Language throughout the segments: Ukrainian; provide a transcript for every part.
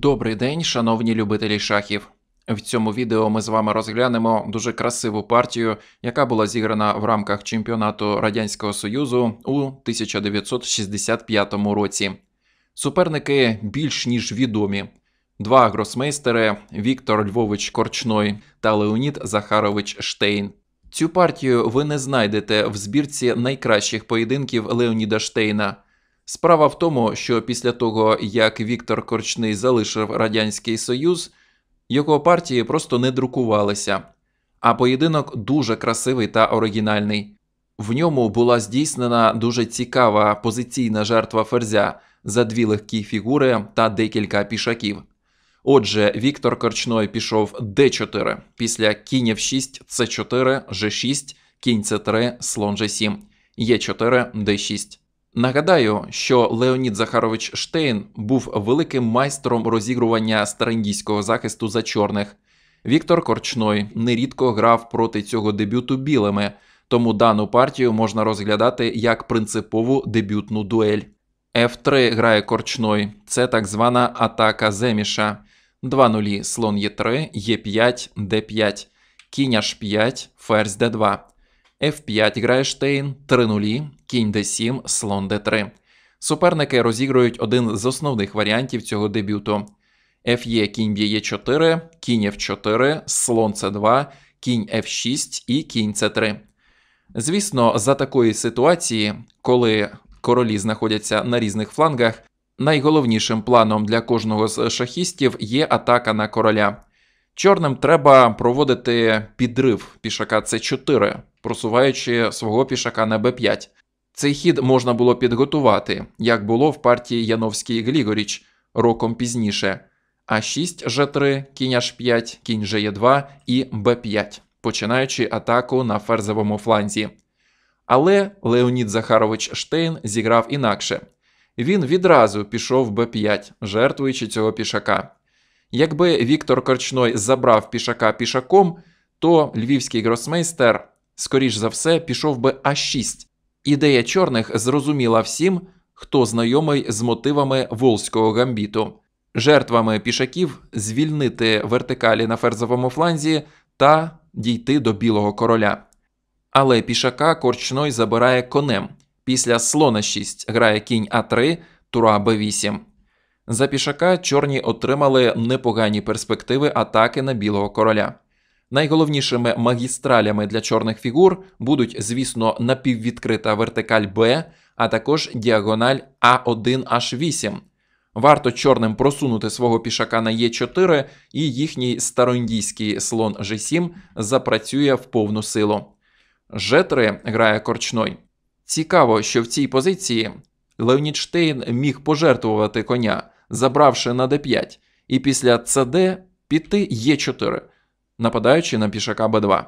Добрий день, шановні любителі шахів. В цьому відео ми з вами розглянемо дуже красиву партію, яка була зіграна в рамках чемпіонату Радянського Союзу у 1965 році. Суперники більш ніж відомі: два гросмейстери Віктор Львович Корчной та Леонід Захарович Штейн. Цю партію ви не знайдете в збірці найкращих поєдинків Леоніда Штейна. Справа в тому, що після того, як Віктор Корчний залишив Радянський Союз, його партії просто не друкувалися, а поєдинок дуже красивий та оригінальний. В ньому була здійснена дуже цікава позиційна жертва ферзя за дві легкі фігури та декілька пішаків. Отже, Віктор Корчной пішов d4 після кінь f 6 c 4 g 6 кінь c 3 слон g7, е 4 d 6 Нагадаю, що Леонід Захарович Штейн був великим майстром розігрування староіндійського захисту за чорних. Віктор Корчной нерідко грав проти цього дебюту білими, тому дану партію можна розглядати як принципову дебютну дуель. F3 грає Корчной, це так звана атака Земіша. 2 нулі слон Е3, Е5, Д5, кінь H5, ферзь Д2. F5 грає штейн, 3 нулі, кінь d7, слон d3. Суперники розігрують один з основних варіантів цього дебюту. Ф'є кінь б'є 4, е кінь F4, слон С2, кінь F6 і кінь С3. Звісно, за такої ситуації, коли королі знаходяться на різних флангах, найголовнішим планом для кожного з шахістів є атака на короля. Чорним треба проводити підрив пішака С4 просуваючи свого пішака на Б5. Цей хід можна було підготувати, як було в партії Яновський Глігоріч роком пізніше. А 6 Ж3, кінь H5, кінь Ж2 і Б5, починаючи атаку на ферзовому фланзі. Але Леонід Захарович Штейн зіграв інакше. Він відразу пішов Б5, жертвуючи цього пішака. Якби Віктор Корчной забрав пішака пішаком, то львівський гросмейстер скоріш за все, пішов би А6. Ідея чорних зрозуміла всім, хто знайомий з мотивами волзького гамбіту, жертвами пішаків звільнити вертикалі на ферзовому фланзі та дійти до білого короля. Але пішака корчной забирає конем. Після слона 6 грає кінь А3, тура Б8. За пішака чорні отримали непогані перспективи атаки на білого короля. Найголовнішими магістралями для чорних фігур будуть, звісно, напіввідкрита вертикаль Б, а також діагональ А1H8. Варто чорним просунути свого пішака на Е4, і їхній староіндійський слон G7 запрацює в повну силу. Ж3 грає корчной. Цікаво, що в цій позиції Леонідштейн міг пожертвувати коня, забравши на d5, і після ЦД піти Е4 нападаючи на пішака Б2.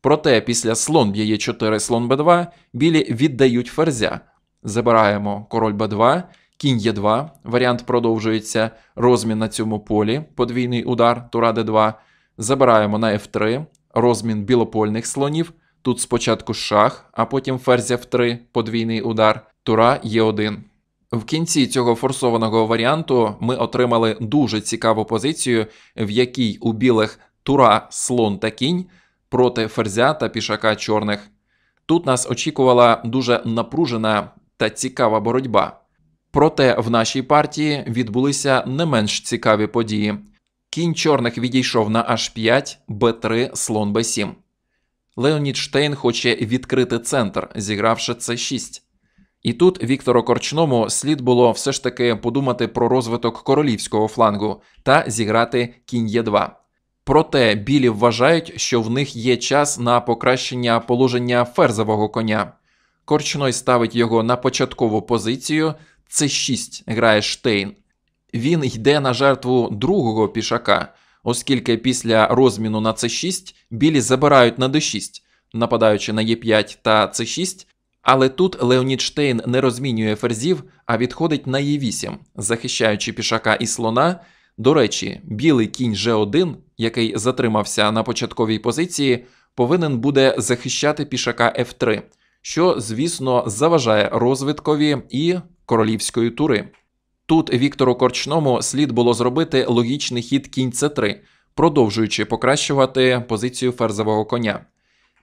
Проте після слон б'є 4 слон Б2, білі віддають ферзя. Забираємо король Б2, кінь Е2. Варіант продовжується розмін на цьому полі, подвійний удар, тура Д2. Забираємо на F3, розмін білопольних слонів. Тут спочатку шах, а потім ферзя F3, подвійний удар, тура Е1. В кінці цього форсованого варіанту ми отримали дуже цікаву позицію, в якій у білих Тура слон та кінь проти ферзя та пішака чорних. Тут нас очікувала дуже напружена та цікава боротьба. Проте в нашій партії відбулися не менш цікаві події. Кінь чорних відійшов на H5, Б3, слон Б7. Леонід Штейн хоче відкрити центр, зігравши С6. І тут Віктору Корчному слід було все ж таки подумати про розвиток королівського флангу та зіграти кінь Е2. Проте білі вважають, що в них є час на покращення положення ферзового коня. Корчной ставить його на початкову позицію, це 6 грає Штейн. Він йде на жертву другого пішака, оскільки після розміну на С6 білі забирають на d6, нападаючи на Е5 та c 6 Але тут Леонід Штейн не розмінює ферзів, а відходить на Е8, захищаючи пішака і слона. До речі, білий кінь G1, який затримався на початковій позиції, повинен буде захищати пішака F3, що, звісно, заважає розвиткові і королівської тури. Тут Віктору Корчному слід було зробити логічний хід кінь С3, продовжуючи покращувати позицію ферзового коня.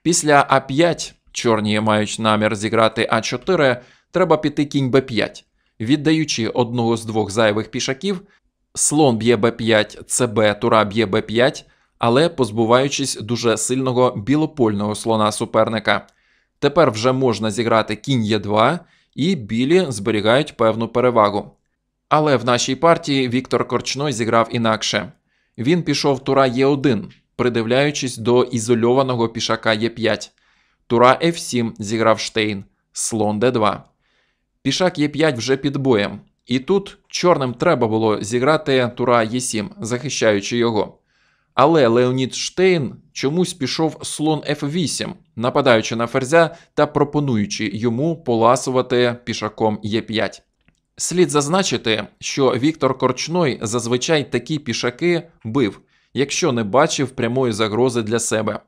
Після А5 чорні мають намір зіграти А4, треба піти кінь Б5. Віддаючи одного з двох зайвих пішаків, Слон б'є Б5, ЦБ, Тура б'є Б5, але позбуваючись дуже сильного білопольного слона суперника. Тепер вже можна зіграти кінь Е2, і білі зберігають певну перевагу. Але в нашій партії Віктор Корчной зіграв інакше. Він пішов Тура Е1, придивляючись до ізольованого пішака Е5. Тура F7 зіграв Штейн, слон Д2. Пішак Е5 вже під боєм. І тут чорним треба було зіграти Тура Е7, захищаючи його. Але Леонід Штейн чомусь пішов слон F8, нападаючи на ферзя та пропонуючи йому поласувати пішаком Е5. Слід зазначити, що Віктор Корчной зазвичай такі пішаки бив, якщо не бачив прямої загрози для себе.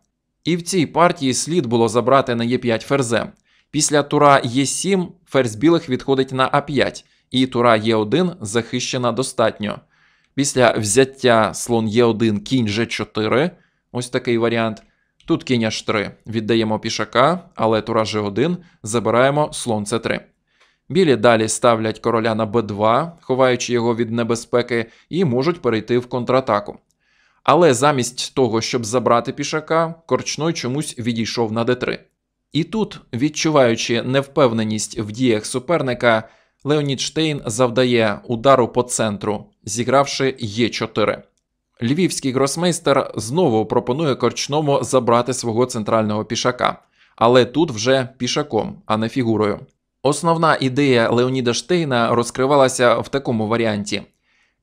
І в цій партії слід було забрати на Е5 ферзе. Після тура Е7 ферзь білих відходить на А5 і тура Е1 захищена достатньо. Після взяття слон Е1, кінь G4, ось такий варіант. Тут кінь H3. Віддаємо пішака, але тура G1 забираємо слон С3. Білі далі ставлять короля на Б2, ховаючи його від небезпеки, і можуть перейти в контратаку. Але замість того, щоб забрати пішака, корчной чомусь відійшов на Д3. І тут, відчуваючи невпевненість в діях суперника, Леонід Штейн завдає удару по центру, зігравши Е4. Львівський гросмейстер знову пропонує корчному забрати свого центрального пішака, але тут вже пішаком, а не фігурою. Основна ідея Леоніда Штейна розкривалася в такому варіанті: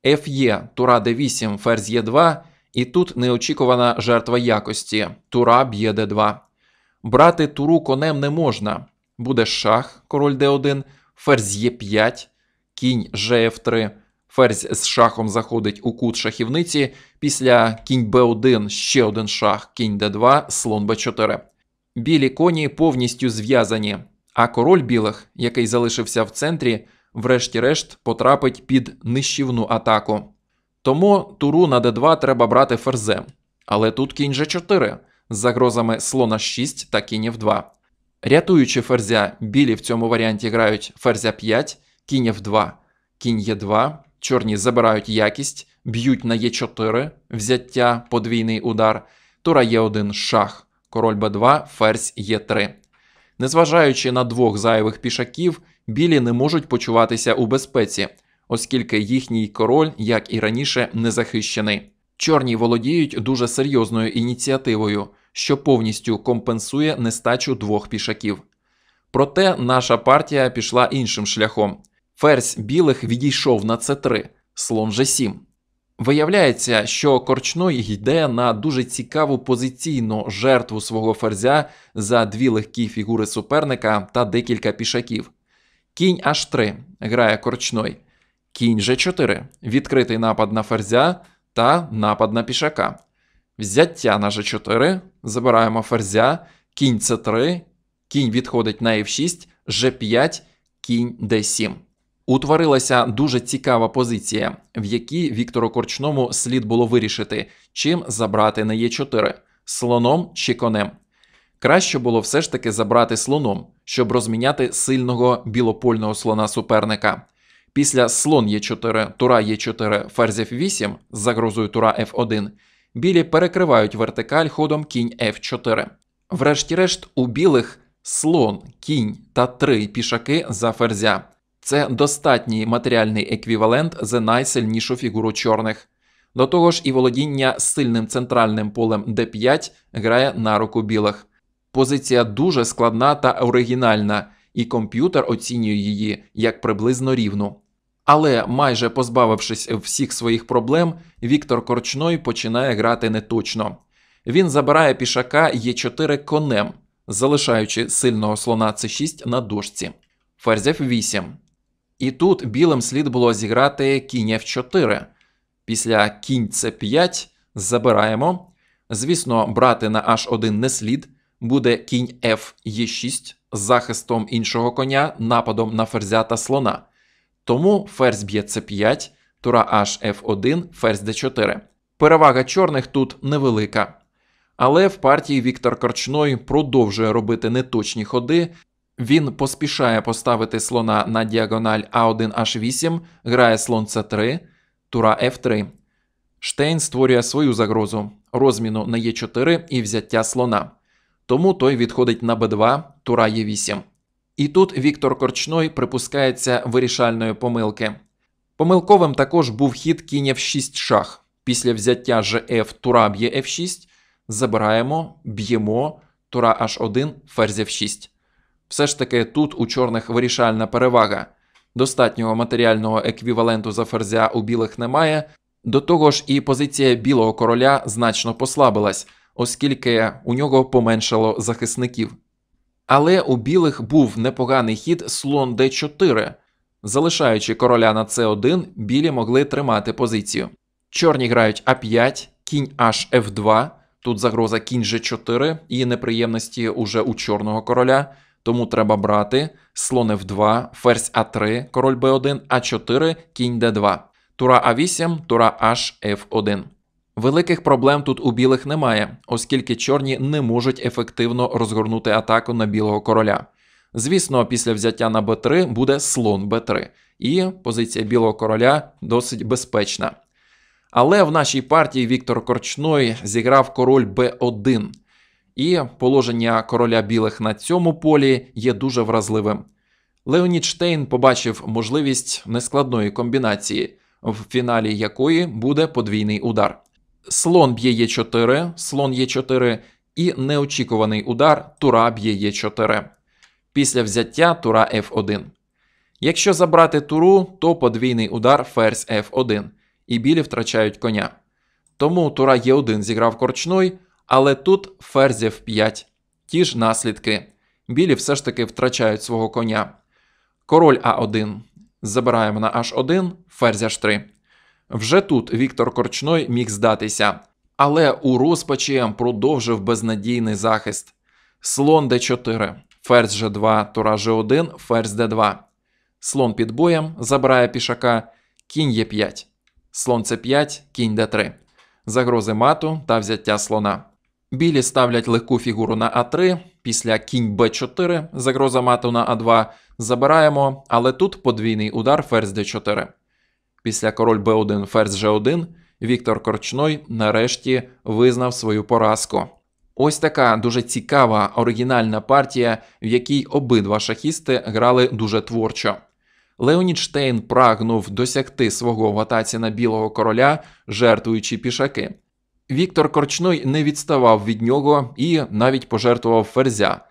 Ф'є, е тура Д8, ферзь Е2, і тут неочікувана жертва якості тура б'є Д2. Брати туру конем не можна. Буде шах, король Д1, ферзь є е 5, кінь ж 3 ферзь з шахом заходить у кут шахівниці. Після кінь Б1 ще один шах, кінь Д2, слон Б4. Білі коні повністю зв'язані, а король білих, який залишився в центрі, врешті-решт потрапить під нищівну атаку. Тому туру на d2 треба брати ферзем. Але тут кінь g4 з загрозами слона 6 та кінь f2. Рятуючи ферзя, білі в цьому варіанті грають ферзя 5, кінь F2, кінь Е2, чорні забирають якість, б'ють на Е4, взяття, подвійний удар, тура Е1 шах, король Б2, ферзь Е3. Незважаючи на двох зайвих пішаків, білі не можуть почуватися у безпеці, оскільки їхній король, як і раніше, не захищений. Чорні володіють дуже серйозною ініціативою що повністю компенсує нестачу двох пішаків. Проте наша партія пішла іншим шляхом. Ферзь білих відійшов на c 3 слон G7. Виявляється, що корчной йде на дуже цікаву позиційну жертву свого ферзя за дві легкі фігури суперника та декілька пішаків. Кінь H3 грає корчной, кінь G4 відкритий напад на ферзя та напад на пішака. Взяття на G4, забираємо ферзя, кінь С3, кінь відходить на F6, G5, кінь D7. Утворилася дуже цікава позиція, в якій Віктору Корчному слід було вирішити, чим забрати на Е4 слоном чи конем. Краще було все ж таки забрати слоном, щоб розміняти сильного білопольного слона суперника. Після слон Е4, тура Е4, ферзь F8 з загрозою тура F1 білі перекривають вертикаль ходом кінь F4. Врешті-решт, у білих слон, кінь та три пішаки за ферзя. Це достатній матеріальний еквівалент за найсильнішу фігуру чорних. До того ж, і володіння сильним центральним полем d5 грає на руку білих. Позиція дуже складна та оригінальна, і комп'ютер оцінює її як приблизно рівну. Але майже позбавившись всіх своїх проблем, Віктор Корчной починає грати неточно. Він забирає пішака Е4 конем, залишаючи сильного слона С6 на дошці, ферзь F8. І тут білим слід було зіграти кінь F4. Після кінь С5 забираємо. Звісно, брати на H1 не слід, буде кінь F Е6 з захистом іншого коня, нападом на ферзя та слона. Тому ферзь б'є c 5 тура h f1, ферзь d4. Перевага чорних тут невелика. Але в партії Віктор Корчной продовжує робити неточні ходи. Він поспішає поставити слона на діагональ a 1 H8, грає слон С3, тура F3. Штейн створює свою загрозу розміну на e 4 і взяття слона. Тому той відходить на b 2 тура Е8. І тут Віктор Корчной припускається вирішальної помилки. Помилковим також був хід кінь в 6 шах. Після взяття gf тура б'є f 6 забираємо, б'ємо тура h1, ферзь f 6. Все ж таки, тут у чорних вирішальна перевага. Достатнього матеріального еквіваленту за ферзя у білих немає. До того ж, і позиція білого короля значно послабилась, оскільки у нього поменшало захисників. Але у білих був непоганий хід слон d4. Залишаючи короля на c1, білі могли тримати позицію. Чорні грають А5, кінь hf2. Тут загроза кінь g4 і неприємності уже у чорного короля. Тому треба брати слон f2, ферзь а3, король b1, а4, кінь d2, тура а8, тура hf1. Великих проблем тут у білих немає, оскільки чорні не можуть ефективно розгорнути атаку на білого короля. Звісно, після взяття на Б3 буде слон Б3, і позиція білого короля досить безпечна. Але в нашій партії Віктор Корчной зіграв король Б1, і положення короля білих на цьому полі є дуже вразливим. Леонід Штейн побачив можливість нескладної комбінації, в фіналі якої буде подвійний удар слон б'є Е4, слон Е4 і неочікуваний удар тура б'є Е4. Після взяття тура F1. Якщо забрати туру, то подвійний удар ферзь F1, і білі втрачають коня. Тому тура Е1 зіграв корчной, але тут ферзь F5. Ті ж наслідки. Білі все ж таки втрачають свого коня. Король А1. Забираємо на H1, ферзь H3. Вже тут Віктор Корчной міг здатися, але у розпачі продовжив безнадійний захист. Слон Д4, ферзь Ж2, тура Ж1, ферзь Д2. Слон під боєм забирає пішака, кінь Е5, слон С5, кінь Д3, загрози мату та взяття слона. Білі ставлять легку фігуру на А3, після кінь Б4, загроза мату на А2. Забираємо, але тут подвійний удар ферзь Д4. Після король Б1 ферзь G1 Віктор Корчной нарешті визнав свою поразку. Ось така дуже цікава оригінальна партія, в якій обидва шахісти грали дуже творчо. Леонід Штейн прагнув досягти свого в атаці на білого короля, жертвуючи пішаки. Віктор Корчной не відставав від нього і навіть пожертвував ферзя.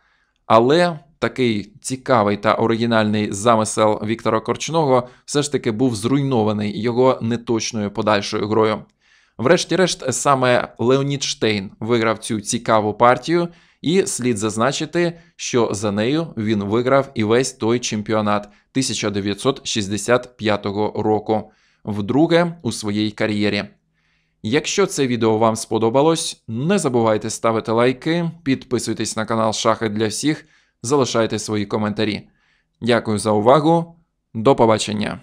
Але такий цікавий та оригінальний замисел Віктора Корчного все ж таки був зруйнований його неточною подальшою грою. Врешті-решт, саме Леонід Штейн виграв цю цікаву партію, і слід зазначити, що за нею він виграв і весь той чемпіонат 1965 року, вдруге у своїй кар'єрі. Якщо це відео вам сподобалось, не забувайте ставити лайки, підписуйтесь на канал Шахи для всіх, залишайте свої коментарі. Дякую за увагу, до побачення!